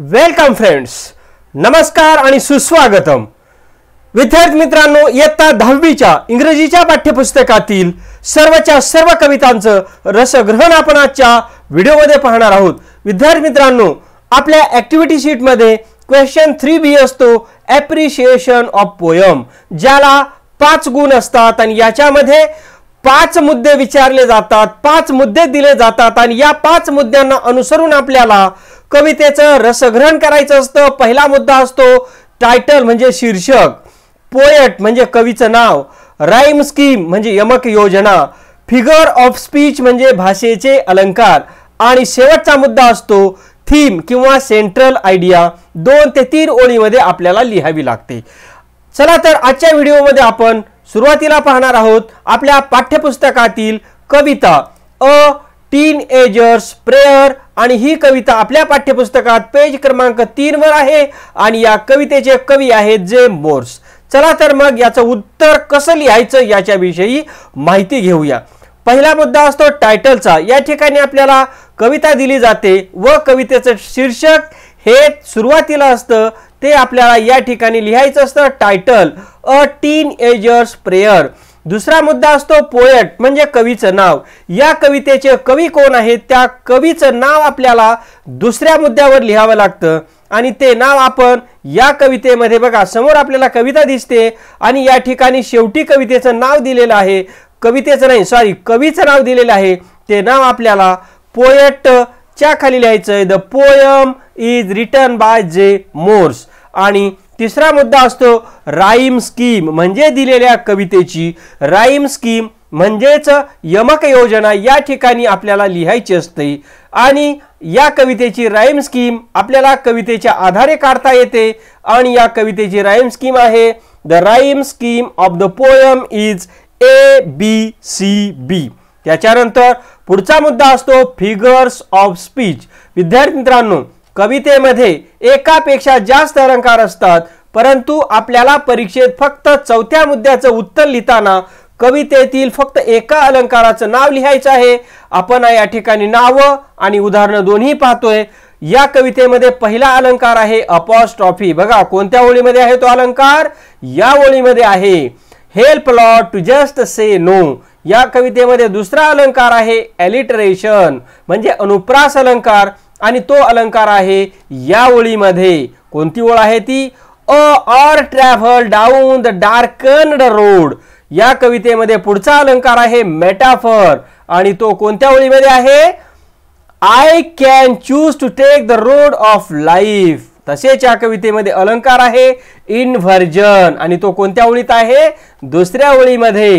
Welcome friends नमस्कार आणि सुस्वागतम विद्यार्थी मित्रांनो इयत्ता दहावीच्या इंग्रजीच्या पाठ्यपुस्तकातील सर्वच्या सर्व कवितांचं रसग्रहण आपण आजच्या व्हिडिओमध्ये पाहणार आहोत विद्यार्थी मित्रांनो आपल्या ऍक्टिव्हिटी शीटमध्ये क्वेश्चन थ्री बी असतो ॲप्रिशिएशन ऑफ पोयम ज्याला पाच गुण असतात आणि याच्यामध्ये पाच मुद्दे विचारले जातात पाच मुद्दे दिले जातात आणि या पाच मुद्द्यांना अनुसरून आपल्याला कवितेचं रसग्रहण करायचं असतं पहिला मुद्दा असतो टायटल म्हणजे शीर्षक पोएट म्हणजे कवीचं नाव राईम स्कीम म्हणजे यमक योजना फिगर ऑफ स्पीच म्हणजे भाषेचे अलंकार आणि शेवटचा मुद्दा असतो थीम किंवा सेंट्रल आयडिया दोन ते तीन ओळीमध्ये आपल्याला लिहावी लागते चला तर आजच्या व्हिडिओमध्ये आपण सुरुवातीला पाहणार आहोत आपल्या पाठ्यपुस्तकातील कविता अ टीन एजर्स प्रेयर आणि ही कविता आपल्या पाठ्यपुस्तकात पेज क्रमांक वर आहे आणि या कवितेचे कवी आहेत जे मोर्स चला तर मग याचं उत्तर कसं लिहायचं याच्याविषयी माहिती घेऊया पहिला मुद्दा असतो टायटलचा या ठिकाणी आपल्याला कविता दिली जाते व कवितेचं शीर्षक हे सुरुवातीला असतं ते आपल्याला या ठिकाणी लिहायचं असतं title a teenagers prayer दुसरा मुद्दा असतो पोएट म्हणजे कवीचं नाव या कवितेचे कवी कोण आहेत त्या कवीचं नाव आपल्याला दुसऱ्या मुद्द्यावर लिहावं लागतं आणि ते नाव आपण या कवितेमध्ये बघा समोर आपल्याला कविता दिसते आणि या ठिकाणी शेवटी कवितेचं नाव दिलेलं आहे कवितेचं नाही सॉरी कवीचं नाव दिलेलं आहे ते नाव आपल्याला पोएट च्या खाली आहे the poem is written by J Morse आणि तिसरा मुद्दा असतो राईम स्कीम म्हणजे दिलेल्या कवितेची राईम स्कीम म्हणजेच यमक योजना या ठिकाणी आपल्याला लिहायची असते आणि या कवितेची राईम स्कीम आपल्याला कवितेच्या आधारे काढता येते आणि या कवितेची राईम स्कीम आहे the rhyme scheme of the poem is A B C B त्याच्यानंतर पुढचा मुद्दा असतो फिगर्स ऑफ स्पीच विद्यार्थी मित्रांनो कवितेमध्ये एकापेक्षा जास्त अलंकार असतात परंतु आपल्याला परीक्षेत फक्त चौथ्या मुद्द्याचं उत्तर लिहिताना कवितेतील फक्त एका अलंकाराचं नाव लिहायचं आहे आपण या ठिकाणी नावं आणि उदाहरणं दोन्ही पाहतोय या कवितेमध्ये पहिला अलंकार आहे ट्रॉफी बघा कोणत्या ओळीमध्ये आहे तो अलंकार या ओळीमध्ये आहे help lot to just say no या कवितेमध्ये दुसरा अलंकार आहे एलिटरेशन म्हणजे अनुप्रास अलंकार आणि तो अलंकार आहे या ओळीमध्ये कोणती ओळ आहे ती a or travel down the darkened road या कवितेमध्ये पुढचा अलंकार आहे मेटाफर आणि तो कोणत्या ओळीमध्ये आहे I can choose to take the road of life तसेच या कवितेमध्ये अलंकार आहे व्हर्जन आणि तो कोणत्या ओळीत आहे दुसऱ्या ओळीमध्ये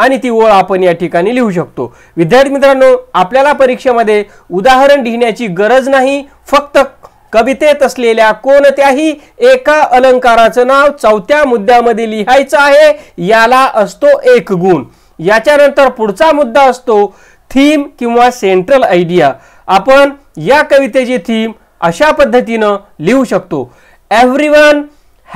आणि ती ओळ आपण या ठिकाणी लिहू शकतो विद्यार्थी मित्रांनो आपल्याला परीक्षेमध्ये उदाहरण लिहिण्याची गरज नाही फक्त कवितेत असलेल्या कोणत्याही एका अलंकाराचं नाव चौथ्या मुद्द्यामध्ये लिहायचं आहे याला असतो एक गुण याच्यानंतर पुढचा मुद्दा असतो थीम किंवा सेंट्रल आयडिया आपण या कवितेची थीम अशा पद्धतीनं लिहू शकतो everyone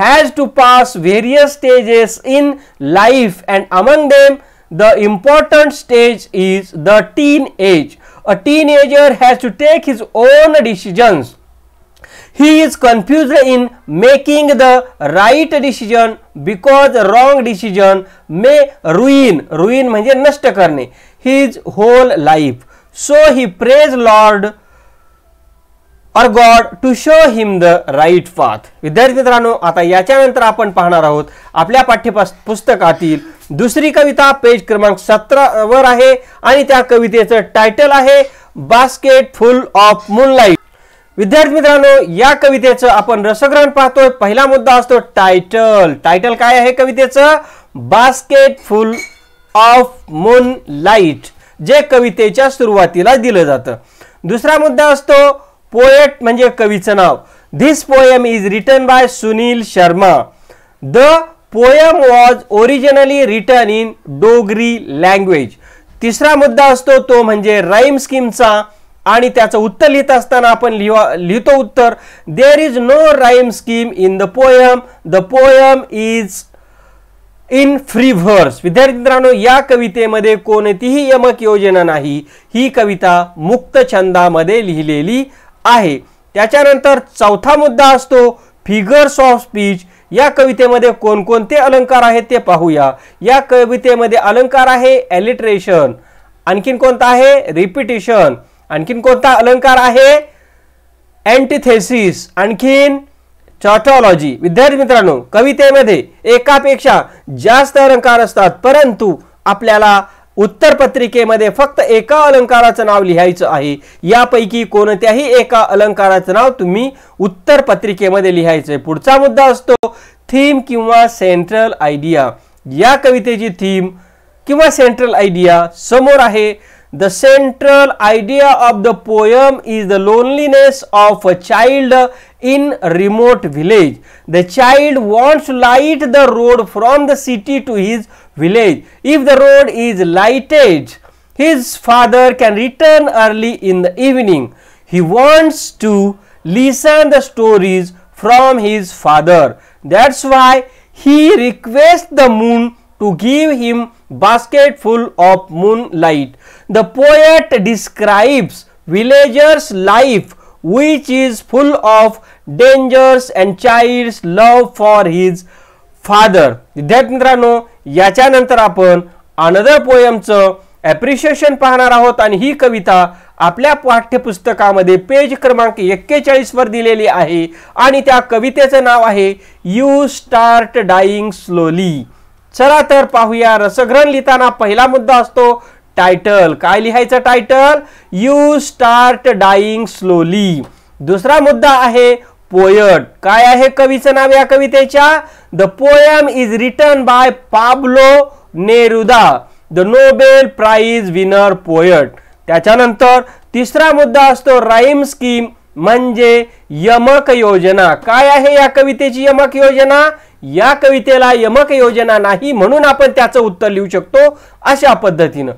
has to pass various stages in life and among them the important stage is the teen age. A teenager has to take his own decisions. He is confused in making the right decision because wrong decision may ruin, ruin means नष्ट करणे his whole life. So he prays Lord or God to show him the right path विद्यार्थी मित्रांनो आता याच्यानंतर आपण पाहणार आहोत आपल्या पाठ्यपुस्तकातील पुस्तकातील दुसरी कविता पेज क्रमांक सतरा वर आहे आणि त्या कवितेचं टायटल आहे बास्केट फुल ऑफ मूनलाईट विद्यार्थी मित्रांनो या कवितेचं आपण रसग्रहण पाहतोय पहिला मुद्दा असतो टायटल टायटल काय आहे कवितेचं basket full of moon light जे कवितेच्या सुरुवातीला दिलं जातं दुसरा मुद्दा असतो पोएट म्हणजे कवीचं नाव this poem is written by Sunil Sharma the poem was originally written in Dogri language तिसरा मुद्दा असतो तो म्हणजे राईम स्कीमचा आणि त्याचं उत्तर लिहित असताना आपण लिहा लिहितो उत्तर there is no rhyme scheme in the poem the poem is in free verse विद्यार्थी मित्रांनो या कवितेमध्ये कोणतीही यमक योजना नाही ही कविता मुक्त छंदामध्ये लिहिलेली आहे त्याच्यानंतर चौथा मुद्दा असतो फिगर्स ऑफ स्पीच या कवितेमध्ये कोणकोणते अलंकार आहेत ते पाहूया या कवितेमध्ये अलंकार आहे एलिट्रेशन आणखीन कोणता आहे रिपिटेशन आणखीन कोणता अलंकार आहे अँटीथेसिस आणखीन चॉटॉलॉजी विद्यार्थी मित्रांनो कवितेमध्ये एकापेक्षा जास्त अलंकार असतात परंतु आपल्याला उत्तर पत्रिकेमध्ये फक्त एका अलंकाराचं नाव लिहायचं आहे यापैकी कोणत्याही एका अलंकाराचं नाव तुम्ही उत्तरपत्रिकेमध्ये लिहायचं आहे पुढचा मुद्दा असतो थीम किंवा सेंट्रल आयडिया या कवितेची थीम किंवा सेंट्रल आयडिया समोर आहे the central idea of the poem is the loneliness of a child in remote village the child wants light the road from the city to his village. If the road is lighted, his father can return early in the evening. He wants to listen the stories from his father. That's why he requests the moon to give him basket full of moonlight. The poet describes villagers life which is full of dangers and child's love for his father विद्यार्थी मित्रांनो याच्यानंतर आपण another पोयमचं appreciation पाहणार आहोत आणि ही कविता आपल्या पाठ्यपुस्तकामध्ये page क्रमांक एक्केचाळीसवर दिलेली आहे आणि त्या कवितेचं नाव आहे यू स्टार्ट डाईंग स्लोली चला तर पाहूया रसग्रहण लिहिताना पहिला मुद्दा असतो टायटल काय लिहायचं title you start dying slowly दुसरा मुद्दा आहे पोयट काय आहे कवीचं नाव या कवितेच्या the poem is written by Pablo Neruda the Nobel prize winner poet त्याच्यानंतर तिसरा मुद्दा असतो राईम स्कीम म्हणजे यमक योजना काय आहे या कवितेची यमक योजना या कवितेला यमक योजना नाही म्हणून आपण त्याचं उत्तर लिहू शकतो अशा पद्धतीनं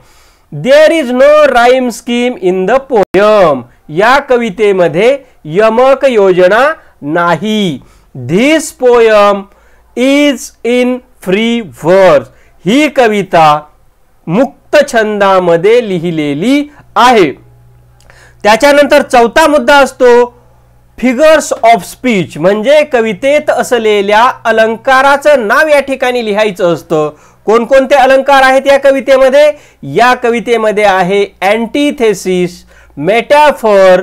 there is no rhyme scheme in the poem या कवितेमध्ये यमक योजना नाही this poem is in free verse ही कविता मुक्त छंदामध्ये लिहिलेली आहे त्याच्यानंतर चौथा मुद्दा असतो फिगर्स ऑफ स्पीच म्हणजे कवितेत असलेल्या अलंकाराचं नाव या ठिकाणी लिहायचं असतं कोणकोणते अलंकार आहेत या कवितेमध्ये या कवितेमध्ये आहे अँटीथेसिस मेटॅफॉर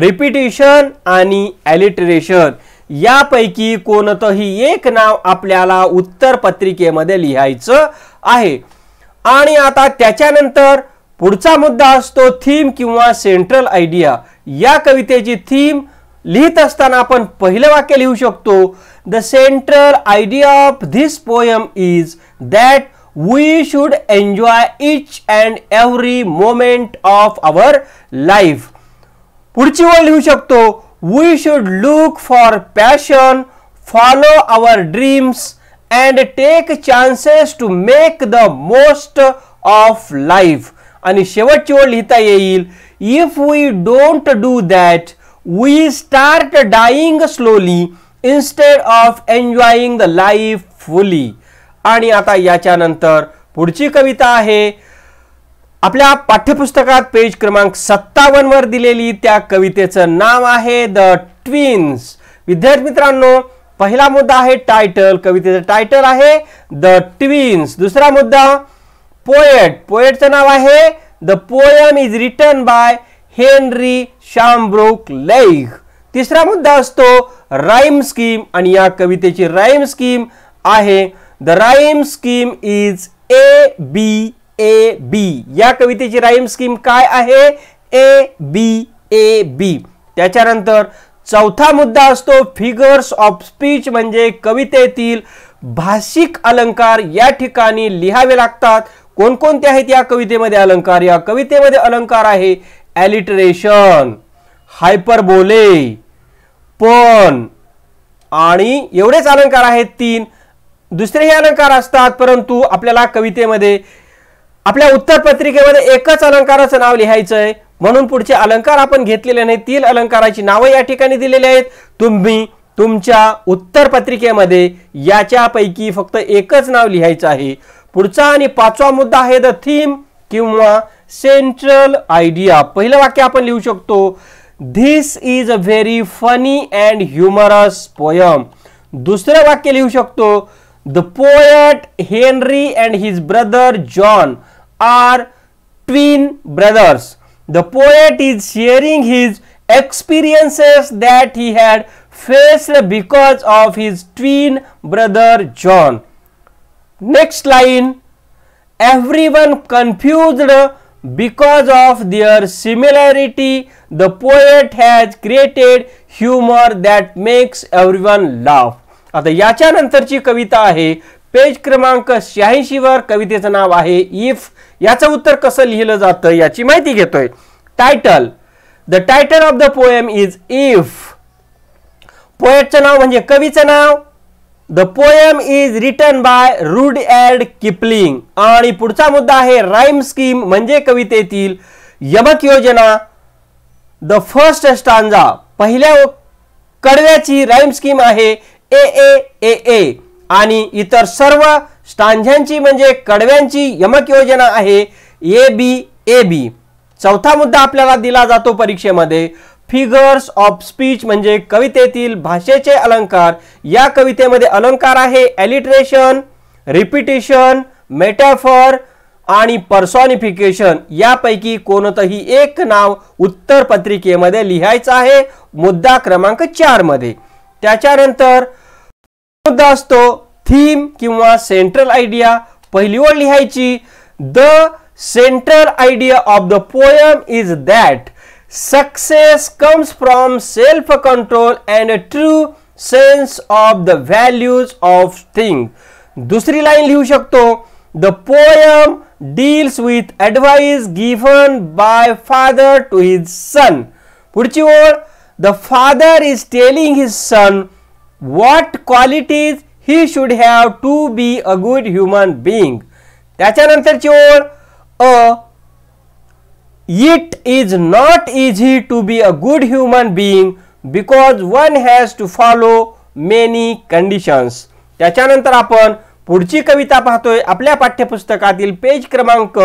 रिपिटेशन आणि ॲलिटरेशन यापैकी कोणतंही एक नाव आपल्याला उत्तर पत्रिकेमध्ये लिहायचं आहे आणि आता त्याच्यानंतर पुढचा मुद्दा असतो थीम किंवा सेंट्रल आयडिया या कवितेची थीम लिहित असताना आपण पहिलं वाक्य लिहू शकतो the central idea of this poem is that we should enjoy each and every moment of our life पुढची ओळ we should look for passion follow our dreams and take chances to make the most of life आणि शेवटची ओळ if we don't do that we start dying slowly instead of enjoying the life fully आणि आता याच्यानंतर पुढची कविता आहे आपल्या पाठ्यपुस्तकात page क्रमांक वर दिलेली त्या कवितेचं नाव आहे द ट्विन्स विद्यार्थी मित्रांनो पहिला मुद्दा आहे टायटल कवितेचं टायटल आहे द ट्विन्स दुसरा मुद्दा पोएट पोएटचं नाव आहे the poem is written by Henry Sambrooke Leigh तिसरा मुद्दा असतो राईम स्कीम आणि या कवितेची राईम स्कीम आहे the rhyme scheme is A B A B या कवितेची राईम स्कीम काय आहे ए बी ए बी त्याच्यानंतर चौथा मुद्दा असतो फिगर्स ऑफ स्पीच म्हणजे कवितेतील भाषिक अलंकार या ठिकाणी लिहावे लागतात कोणकोणते आहेत या कवितेमध्ये अलंकार या कवितेमध्ये अलंकार आहे ॲलिटरेशन हायपरबोले पण आणि एवढेच अलंकार आहेत तीन दुसरेही अलंकार असतात परंतु आपल्याला कवितेमध्ये आपल्या उत्तर पत्रिकेमध्ये एकच अलंकाराचं नाव लिहायचं आहे म्हणून पुढचे अलंकार आपण घेतलेले नाही तीन अलंकाराची नावं या ठिकाणी दिलेली आहेत तुम्ही तुमच्या उत्तर पत्रिकेमध्ये याच्यापैकी फक्त एकच नाव लिहायचं आहे पुढचा आणि पाचवा मुद्दा आहे द थीम किंवा सेंट्रल आयडिया पहिलं वाक्य आपण लिहू शकतो this is a very funny and humorous poem दुसरं वाक्य लिहू शकतो The poet Henry and his brother John are twin brothers. The poet is sharing his experiences that he had faced because of his twin brother John. Next line Everyone confused because of their similarity, the poet has created humor that makes everyone laugh. आता याच्यानंतरची कविता आहे page क्रमांक शहाऐंशी वर कवितेचं नाव आहे if याचं उत्तर कसं लिहिलं जातं याची माहिती घेतोय title the title of the poem is If पोएटचं नाव म्हणजे कवीचं नाव the poem is written by Rudyard Kipling आणि पुढचा मुद्दा आहे राईम स्कीम म्हणजे कवितेतील यमक योजना द फर्स्ट स्टांजा पहिल्या कडव्याची राईम स्कीम आहे ए ए ए ए आणि इतर सर्व स्टांझ्यांची म्हणजे कडव्यांची यमक योजना आहे ए बी ए बी चौथा मुद्दा आपल्याला दिला जातो परीक्षेमध्ये फिगर्स ऑफ स्पीच म्हणजे कवितेतील भाषेचे अलंकार या कवितेमध्ये अलंकार आहे एलिट्रेशन रिपिटेशन मेटाफर आणि पर्सॉनिफिकेशन यापैकी कोणतंही एक नाव उत्तर पत्रिकेमध्ये लिहायचं आहे मुद्दा क्रमांक चारमध्ये त्याच्यानंतर मुद्दा असतो थीम किंवा सेंट्रल आयडिया पहिली ओळ लिहायची the central idea of the poem is that success comes from self control and a true sense of the values of thing दुसरी लाईन लिहू शकतो the poem deals with advice given by father to his son पुढची ओळ the father is telling his son what qualities he should have to be a good human being. त्याच्यानंतरची ओळ uh it is not easy to be a good human being because one has to follow many conditions त्याच्यानंतर आपण पुढची कविता पाहतोय आपल्या पाठ्यपुस्तकातील page क्रमांक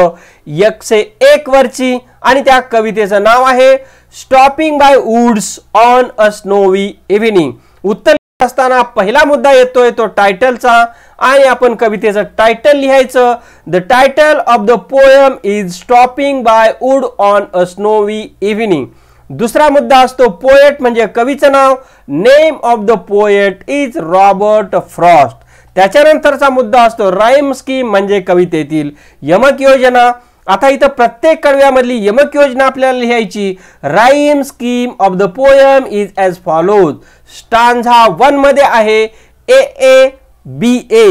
एकशे एक वरची आणि त्या कवितेचं नाव आहे stopping by woods on a snowy evening उत्तर असताना पहिला मुद्दा येतोय तो टायटलचा आणि आपण कवितेचं टायटल लिहायचं the title of the poem is stopping by wood on a snowy evening दुसरा मुद्दा असतो पोएट म्हणजे कवीचं नाव name of the poet is Robert Frost त्याच्यानंतरचा मुद्दा असतो राईम स्कीम म्हणजे कवितेतील यमक योजना आता इथं प्रत्येक कडव्यामधली यमक योजना आपल्याला लिहायची rhyme scheme of the poem is as follows stanza one मध्ये आहे A A B A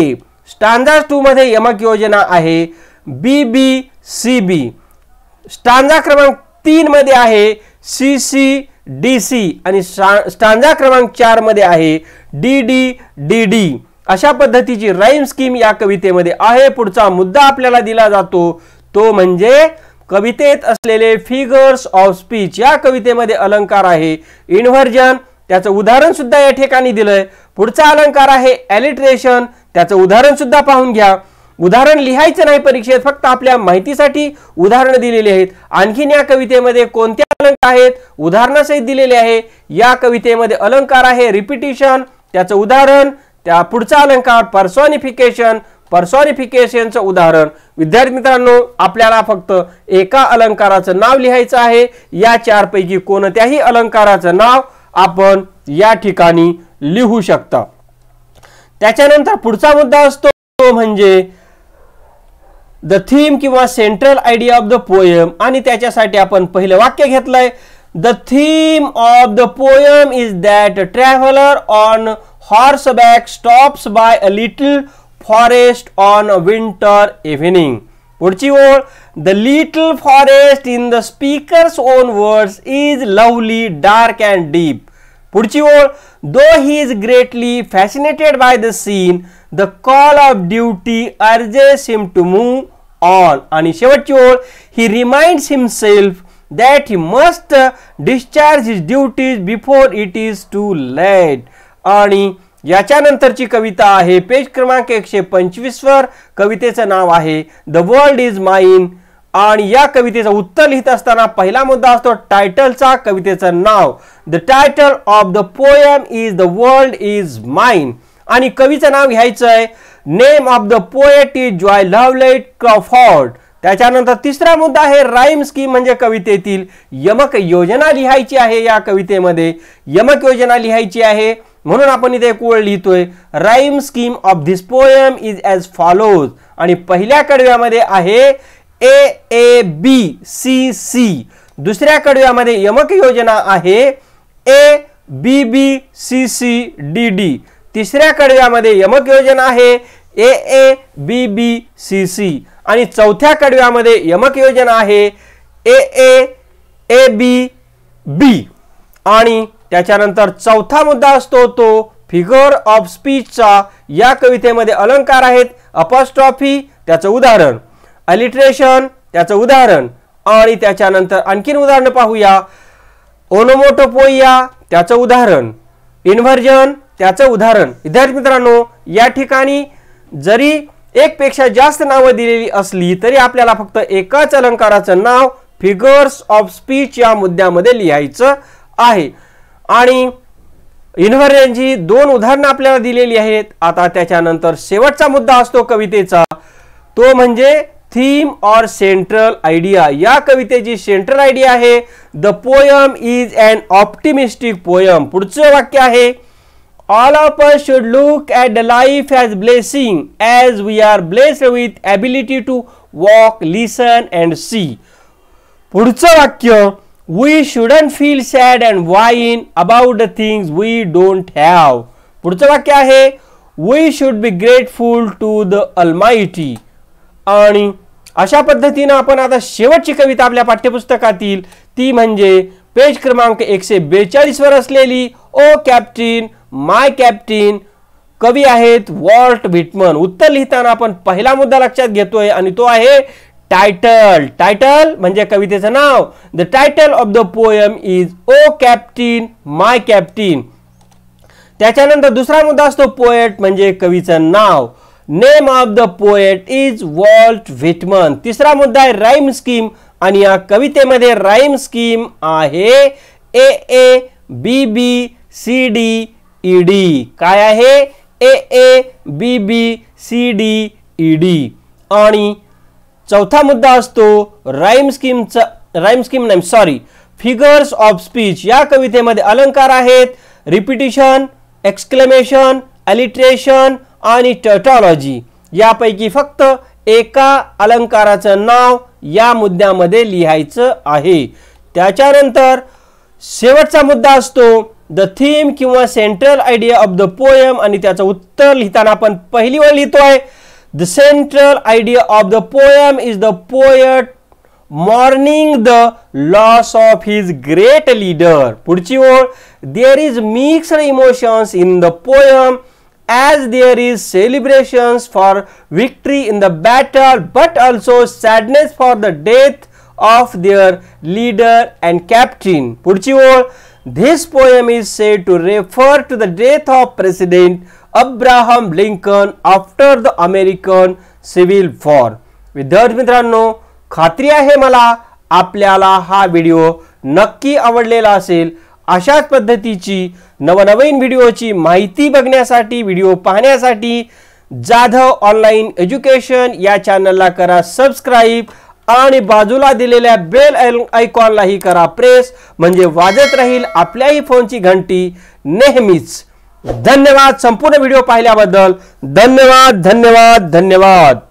stanza to मध्ये यमक योजना आहे बी बी सी बी स्टांझा क्रमांक तीन मध्ये आहे सी सी डी सी आणि स्टांझा क्रमांक चार मध्ये आहे डी डी डी डी अशा पद्धतीची राईम स्कीम या कवितेमध्ये आहे पुढचा मुद्दा आपल्याला दिला जातो तो म्हणजे कवितेत असलेले फिगर्स ऑफ स्पीच या कवितेमध्ये अलंकार आहे इन्व्हर्जन त्याचं उदाहरण सुद्धा या ठिकाणी दिलंय पुढचा अलंकार आहे ॲलिट्रेशन त्याचं उदाहरण सुद्धा पाहून घ्या उदाहरण लिहायचं नाही परीक्षेत फक्त आपल्या माहितीसाठी उदाहरण दिलेली आहेत आणखीन या कवितेमध्ये कोणते अलंकार आहेत उदाहरणासहित दिलेले आहे या कवितेमध्ये अलंकार आहे रिपिटिशन त्याचं उदाहरण त्या पुढचा अलंकार पर्सॉनिफिकेशन पर्सॉनिफिकेशनचं उदाहरण विद्यार्थी मित्रांनो आपल्याला फक्त एका अलंकाराचं नाव लिहायचं आहे या चारपैकी कोणत्याही अलंकाराचं नाव आपण या ठिकाणी लिहू शकता त्याच्यानंतर पुढचा मुद्दा असतो तो म्हणजे द थीम किंवा central idea of the poem आणि त्याच्यासाठी आपण पहिलं वाक्य घेतलंय the theme of the poem is that traveller on horseback stops by a little forest on a winter evening. Puduchi the little forest in the speaker's own words is lovely, dark and deep. Puduchi though he is greatly fascinated by the scene, the call of duty urges him to move on. आणि he reminds himself that he must discharge his duties before it is too late. याच्यानंतरची कविता आहे page क्रमांक एकशे पंचवीसवर कवितेचं नाव आहे the world is mine आणि या कवितेचं उत्तर लिहित असताना पहिला मुद्दा असतो टायटलचा कवितेचं नाव the title of the poem is the world is mine आणि कवीचं नाव घ्यायचं आहे name of the poet is Joy Lovelett Crawford त्याच्यानंतर तिसरा मुद्दा आहे राईम स्कीम म्हणजे कवितेतील यमक योजना लिहायची आहे या कवितेमध्ये यमक योजना लिहायची आहे म्हणून आपण इथे एक ओळ लिहितोय rhyme scheme of this poem is as follows आणि पहिल्या कडव्यामध्ये आहे A A B C C दुसऱ्या कडव्यामध्ये यमक योजना आहे A B B C C D D तिसऱ्या कडव्यामध्ये यमक योजना आहे A A B B C C आणि चौथ्या कडव्यामध्ये यमक योजना आहे ए ए ए बी बी आणि त्याच्यानंतर चौथा मुद्दा असतो तो फिगर ऑफ स्पीचचा या कवितेमध्ये अलंकार आहेत अपॉस्ट्रॉफी त्याचं उदाहरण अलिटरेशन त्याचं उदाहरण आणि त्याच्यानंतर आणखीन उदाहरणं पाहूया ओनोमोटोपोया त्याचं उदाहरण इन्व्हर्जन त्याचं उदाहरण विद्यार्थी मित्रांनो या ठिकाणी जरी एकपेक्षा जास्त नावं दिलेली असली तरी आपल्याला फक्त एकाच अलंकाराचं नाव फिगर्स ऑफ स्पीच या मुद्द्यामध्ये लिहायचं आहे आणि इन्व्हर्जनची दोन उदाहरणं आपल्याला दिलेली आहेत आता त्याच्यानंतर शेवटचा मुद्दा असतो कवितेचा तो म्हणजे थीम ऑर सेंट्रल आयडिया या कवितेची सेंट्रल आयडिया आहे the poem is an optimistic poem पुढचं वाक्य आहे all of us should look at the life as blessing as we are blessed with ability to walk listen and see पुढचं वाक्य we shouldn't feel sad and why about the things we don't have पुढचं वाक्य आहे we should be grateful to the Almighty आणि अशा पद्धतीनं आपण आता शेवटची कविता आपल्या पाठ्यपुस्तकातील ती म्हणजे पेज क्रमांक एकशे बेचाळीसवर असलेली ओ कॅप्टन माय कॅप्टन कवी आहेत वॉल्ट व्हिटमन उत्तर लिहिताना आपण पहिला मुद्दा लक्षात घेतोय आणि तो आहे टायटल टायटल म्हणजे कवितेचं नाव the title of the poem is O Captain My Captain त्याच्यानंतर दुसरा मुद्दा असतो पोएट म्हणजे कवीचं नाव name of the poet is Walt Whitman तिसरा मुद्दा आहे राईम स्कीम आणि या कवितेमध्ये राईम स्कीम आहे A A B B C D E D काय आहे A A B B C D E D आणि चौथा मुद्दा असतो राईम स्कीमचा राईम स्कीम नाही सॉरी फिगर्स ऑफ स्पीच या कवितेमध्ये अलंकार आहेत रिपिटिशन एक्सक्लेमेशन अलिट्रेशन आणि टर्टॉलॉजी यापैकी फक्त एका अलंकाराचं नाव या मुद्द्यामध्ये लिहायचं आहे त्याच्यानंतर शेवटचा मुद्दा असतो द थीम किंवा central idea of the poem आणि त्याचं उत्तर लिहिताना आपण पहिली वेळ लिहितोय The central idea of the poem is the poet mourning the loss of his great leader. Purchior, there is mixed emotions in the poem as there is celebrations for victory in the battle but also sadness for the death of their leader and captain. Purchior, This poem is said to refer to the death of President Abraham Lincoln after the American Civil War विद्यार्थी मित्रांनो खात्री आहे मला आपल्याला हा video नक्की आवडलेला असेल अशाच पद्धतीची नवनवीन व्हिडिओची माहिती बघण्यासाठी व्हिडिओ पाहण्यासाठी जाधव ऑनलाईन एज्युकेशन या चॅनलला करा सबस्क्राईब आणि बाजूला दिलेल्या बेल आयकॉनलाही करा प्रेस म्हणजे वाजत राहील आपल्याही फोनची घंटी नेहमीच धन्यवाद संपूर्ण व्हिडिओ पाहिल्याबद्दल धन्यवाद धन्यवाद धन्यवाद